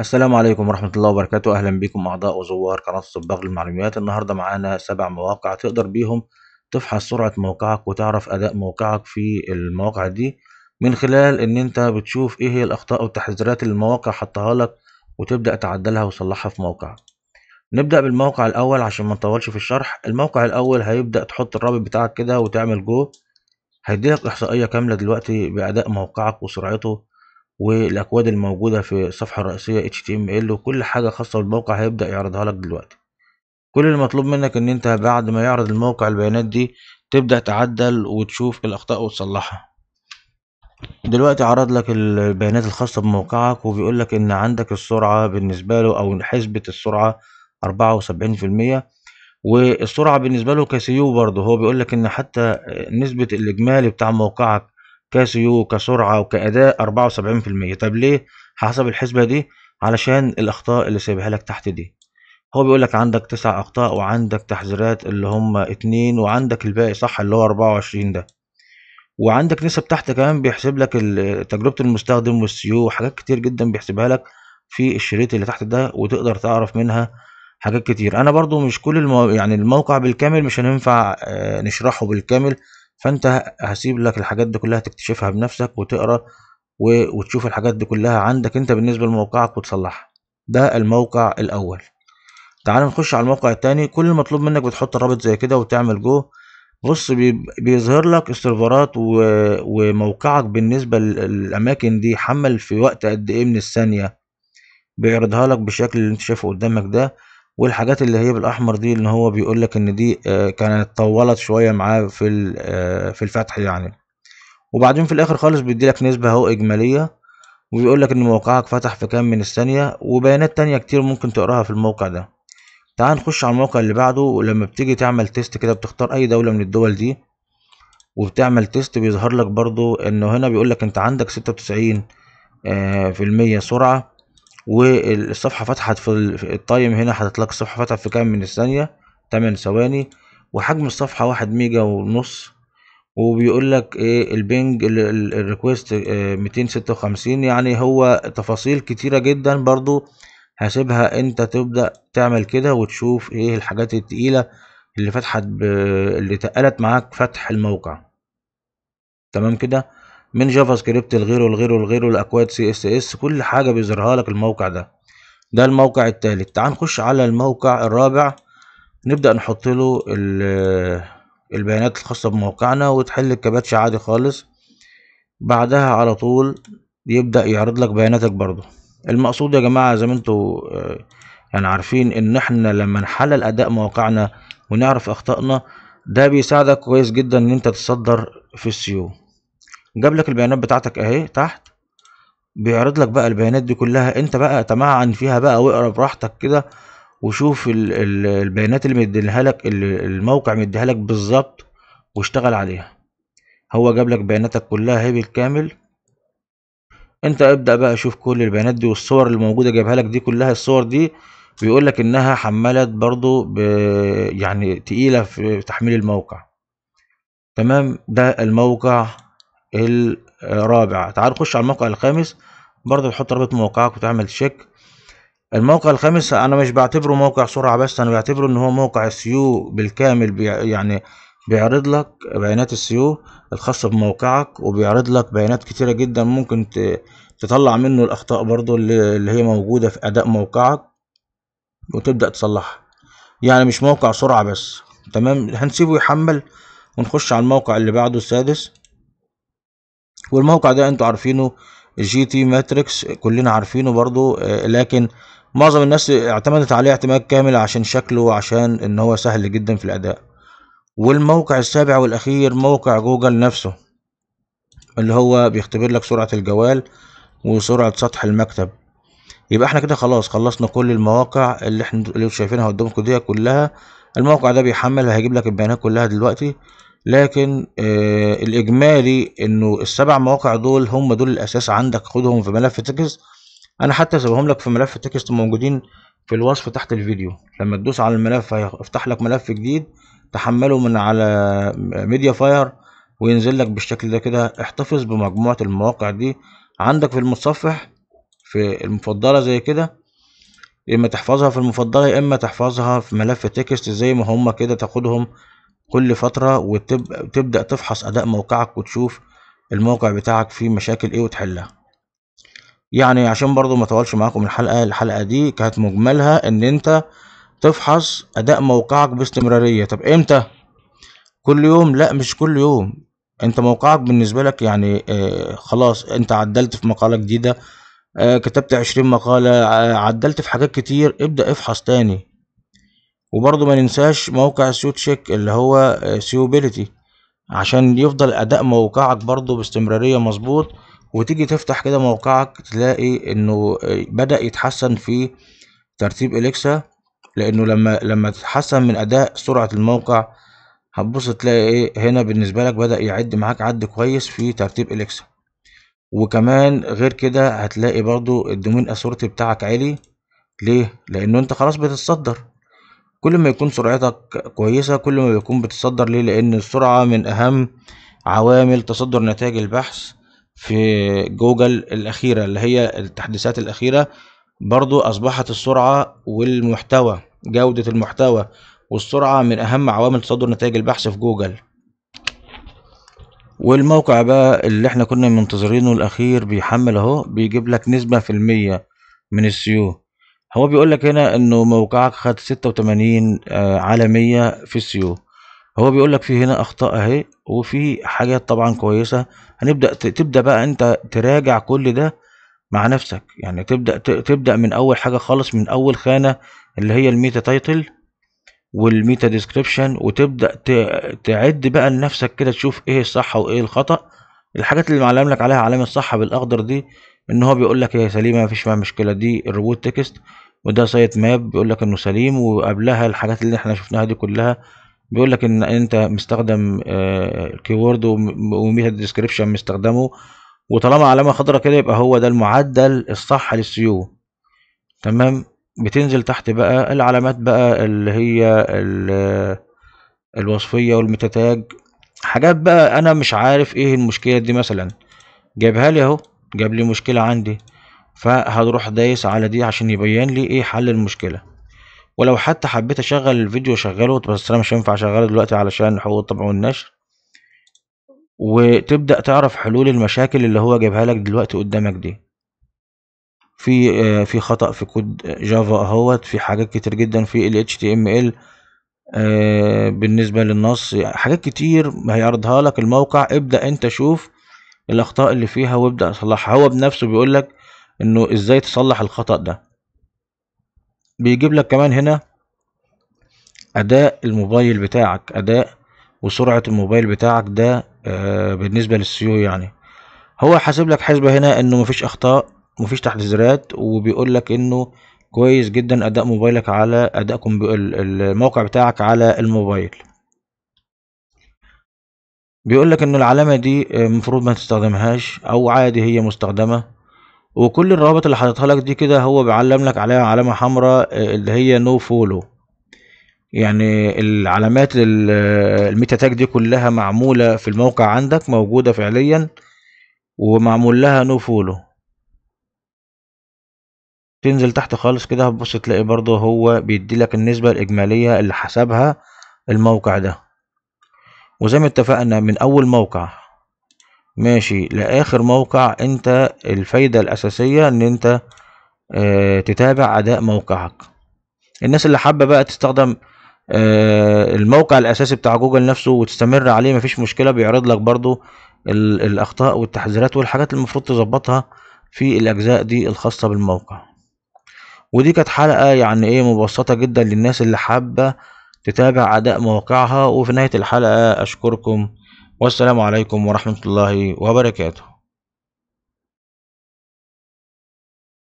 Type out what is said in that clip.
السلام عليكم ورحمة الله وبركاته أهلا بكم أعضاء وزوار قناة صباغ للمعلومات النهاردة معانا سبع مواقع تقدر بيهم تفحص سرعة موقعك وتعرف أداء موقعك في المواقع دي من خلال إن أنت بتشوف إيه هي الأخطاء والتحذيرات اللي المواقع حطها لك وتبدأ تعدلها وتصلحها في موقعك نبدأ بالموقع الأول عشان ما نطولش في الشرح الموقع الأول هيبدأ تحط الرابط بتاعك كده وتعمل جو هيديلك إحصائية كاملة دلوقتي بأداء موقعك وسرعته والأكواد الموجودة في الصفحة الرئيسية HTML وكل حاجة خاصة بالموقع هيبدأ يعرضها لك دلوقتي كل المطلوب منك إن أنت بعد ما يعرض الموقع البيانات دي تبدأ تعدل وتشوف الأخطاء وتصلحها دلوقتي عرض لك البيانات الخاصة بموقعك وبيقول لك إن عندك السرعة بالنسبة له أو حسبة السرعة أربعة وسبعين في المية والسرعة بالنسبة له كسيو برضه هو بيقول لك إن حتى نسبة الإجمالي بتاع موقعك كسيو كسرعة وكأداء 74% طب ليه حسب الحسبة دي علشان الأخطاء اللي سايبها لك تحت دي هو بيقول لك عندك تسع أخطاء وعندك تحذيرات اللي هم اتنين وعندك الباقي صح اللي هو 24 ده وعندك نسب تحت كمان بيحسب لك تجربة المستخدم والسيو وحاجات كتير جدا بيحسبها لك في الشريط اللي تحت ده وتقدر تعرف منها حاجات كتير انا برضو مش كل المو... يعني الموقع بالكامل مش هننفع آه، نشرحه بالكامل فانت هسيب لك الحاجات دي كلها تكتشفها بنفسك وتقرا وتشوف الحاجات دي كلها عندك انت بالنسبه لموقعك وتصلحها ده الموقع الاول تعال نخش على الموقع التاني كل المطلوب منك بتحط الرابط زي كده وتعمل جو بص بيظهر لك السيرفرات وموقعك بالنسبه للاماكن دي حمل في وقت قد ايه من الثانيه بيعرضها لك بالشكل اللي انت شايفه قدامك ده والحاجات اللي هي بالاحمر دي ان هو بيقول لك ان دي آه، كانت طولت شويه معاه في آه، في الفتح يعني وبعدين في الاخر خالص بيدي لك نسبه اهو اجماليه وبيقول لك ان موقعك فتح في كام من الثانيه وبيانات تانية كتير ممكن تقراها في الموقع ده تعال نخش على الموقع اللي بعده ولما بتيجي تعمل تيست كده بتختار اي دوله من الدول دي وبتعمل تيست بيظهر لك برضو انه هنا بيقول لك انت عندك ستة وتسعين آه، في المية سرعة والصفحة فتحت في التايم هنا حاطط لك الصفحة فتحت في كام من الثانية 8 ثواني وحجم الصفحة واحد ميجا ونص وبيقول لك ايه البنج الريكوست اه 256 يعني هو تفاصيل كتيرة جدا برضو هسيبها انت تبدأ تعمل كده وتشوف ايه الحاجات التقيلة اللي فتحت ب... اللي تقلت معاك فتح الموقع تمام كده من جافا سكريبت لغيره لغيره لغيره لاكواد سي اس اس كل حاجه بيظهرها لك الموقع ده ده الموقع الثالث تعال نخش على الموقع الرابع نبدا نحط له البيانات الخاصه بموقعنا وتحل الكباتش عادي خالص بعدها على طول يبدا يعرض لك بياناتك برضه المقصود يا جماعه زي ما انتوا آه، يعني عارفين ان احنا لما نحلل اداء مواقعنا ونعرف اخطائنا ده بيساعدك كويس جدا ان انت تصدر في السيو جاب لك البيانات بتاعتك اهي تحت بيعرض لك بقى البيانات دي كلها انت بقى تمعن فيها بقى واقرا براحتك كده وشوف ال ال البيانات اللي مديها لك الموقع مديها لك بالظبط واشتغل عليها هو جاب لك بياناتك كلها اهي بالكامل انت ابدا بقى شوف كل البيانات دي والصور اللي موجوده جايبها لك دي كلها الصور دي بيقول لك انها حملت برضو يعني تقيله في تحميل الموقع تمام ده الموقع الرابع تعال نخش على الموقع الخامس برضه تحط رابط موقعك وتعمل تشيك الموقع الخامس انا مش بعتبره موقع سرعة بس انا بعتبره ان هو موقع سيو بالكامل بي يعني بيعرض لك بيانات السيو الخاصة بموقعك وبيعرض لك بيانات كتيرة جدا ممكن تطلع منه الاخطاء برضه اللي هي موجودة في اداء موقعك وتبدأ تصلحها يعني مش موقع سرعة بس تمام هنسيبه يحمل ونخش على الموقع اللي بعده السادس والموقع ده انتوا عارفينه جي تي ماتريكس كلنا عارفينه برضو آه، لكن معظم الناس اعتمدت عليه اعتماد كامل عشان شكله وعشان ان هو سهل جدا في الاداء والموقع السابع والاخير موقع جوجل نفسه اللي هو بيختبر لك سرعة الجوال وسرعة سطح المكتب يبقى احنا كده خلاص خلصنا كل المواقع اللي احنا اللي شايفينها قدامكم دي كلها الموقع ده بيحمل هيجيب لك البيانات كلها دلوقتي لكن آه الإجمالي إنه السبع مواقع دول هم دول الأساس عندك خدهم في ملف تكست أنا حتى سيبهم لك في ملف تكست موجودين في الوصف تحت الفيديو لما تدوس على الملف هيفتح لك ملف جديد تحمله من على ميديا فاير وينزل لك بالشكل ده كده احتفظ بمجموعة المواقع دي عندك في المتصفح في المفضلة زي كده يا اما تحفظها في المفضلة يا اما تحفظها في ملف تكست زي ما هما كده تاخدهم كل فترة وتبدأ تفحص أداء موقعك وتشوف الموقع بتاعك فيه مشاكل إيه وتحلها يعني عشان برضو ما طولش معاكم الحلقة الحلقة دي كانت مجملها إن أنت تفحص أداء موقعك باستمرارية طب إمتى؟ كل يوم لا مش كل يوم انت موقعك بالنسبة لك يعني آه، خلاص انت عدلت في مقالة جديدة آه، كتبت عشرين مقالة آه، عدلت في حاجات كتير ابدأ افحص تاني وبرضه ما ننساش موقع سيو تشيك اللي هو آه، سيوبيليتي عشان يفضل اداء موقعك برضه باستمراريه مظبوط وتيجي تفتح كده موقعك تلاقي انه آه، بدا يتحسن في ترتيب اليكسا لانه لما لما تتحسن من اداء سرعه الموقع هتبص تلاقي ايه هنا بالنسبه لك بدا يعد معاك عد كويس في ترتيب اليكسا وكمان غير كده هتلاقي برضو الدومين اسورتي بتاعك عالي ليه لانه انت خلاص بتتصدر كل ما يكون سرعتك كويسة كل ما بيكون بتصدر ليه لأن السرعة من أهم عوامل تصدر نتائج البحث في جوجل الأخيرة اللي هي التحديثات الأخيرة برضو أصبحت السرعة والمحتوى جودة المحتوى والسرعة من أهم عوامل تصدر نتائج البحث في جوجل والموقع بقى اللي احنا كنا منتظرينه الأخير بيحمل اهو بيجيب لك نسبة في المية من السيو هو بيقول لك هنا انه موقعك خد 86 وتمانين آه، عالمية في السيو هو بيقول لك في هنا اخطاء اهي وفي حاجات طبعا كويسه هنبدا تبدا بقى انت تراجع كل ده مع نفسك يعني تبدا تبدا من اول حاجه خالص من اول خانه اللي هي الميتا تايتل والميتا ديسكريبشن وتبدا تعد بقى لنفسك كده تشوف ايه الصح وايه الخطا الحاجات اللي معلم لك عليها علامه الصح بالاخضر دي ان هو بيقول لك هي سليمه مفيش فيها مشكله دي الروبوت تكست وده سايت ماب بيقول لك انه سليم وقبلها الحاجات اللي احنا شفناها دي كلها بيقول لك ان انت مستخدم آه، الكيورد وميتا ديسكريبشن مستخدمه وطالما علامه خضراء كده يبقى هو ده المعدل الصح للسيو تمام بتنزل تحت بقى العلامات بقى اللي هي الوصفيه والميتا تاج حاجات بقى انا مش عارف ايه المشكله دي مثلا جايبها لي اهو جاب لي مشكلة عندي فهروح دايس على دي عشان يبين لي ايه حل المشكلة ولو حتى حبيت اشغل الفيديو اشغله بس انا مش هينفع اشغله دلوقتي علشان حقوق الطبع والنشر وتبدأ تعرف حلول المشاكل اللي هو جايبها لك دلوقتي قدامك دي في آه، في خطأ في كود جافا اهوت في حاجات كتير جدا في ال HTML آه، بالنسبة للنص حاجات كتير هيعرضها لك الموقع ابدأ انت شوف الأخطاء اللي فيها وابدأ صلحها هو بنفسه بيقول لك إنه إزاي تصلح الخطأ ده بيجيب لك كمان هنا أداء الموبايل بتاعك أداء وسرعة الموبايل بتاعك ده آه بالنسبة للسيو يعني هو حاسب لك حسبة هنا إنه مفيش أخطاء مفيش تحذيرات وبيقول لك إنه كويس جدا أداء موبايلك على أداء الموقع بتاعك على الموبايل بيقول لك ان العلامة دي المفروض آه، ما تستخدمهاش او عادي هي مستخدمة وكل الروابط اللي حاططها لك دي كده هو بيعلم لك عليها علامة حمراء آه، اللي هي نو فولو يعني العلامات آه، الميتا تاج دي كلها معمولة في الموقع عندك موجودة فعليا ومعمول لها نو فولو تنزل تحت خالص كده هتبص تلاقي برضه هو بيديلك النسبة الإجمالية اللي حسبها الموقع ده وزي ما اتفقنا من اول موقع ماشي لاخر موقع انت الفايدة الاساسية ان انت اه تتابع اداء موقعك الناس اللي حابة بقى تستخدم اه الموقع الاساسي بتاع جوجل نفسه وتستمر عليه مفيش مشكلة بيعرض لك برضو الاخطاء والتحذيرات والحاجات اللي المفروض تظبطها في الاجزاء دي الخاصة بالموقع ودي كانت حلقة يعني ايه مبسطة جدا للناس اللي حابة تتابع أداء مواقعها وفي نهاية الحلقة أشكركم والسلام عليكم ورحمة الله وبركاته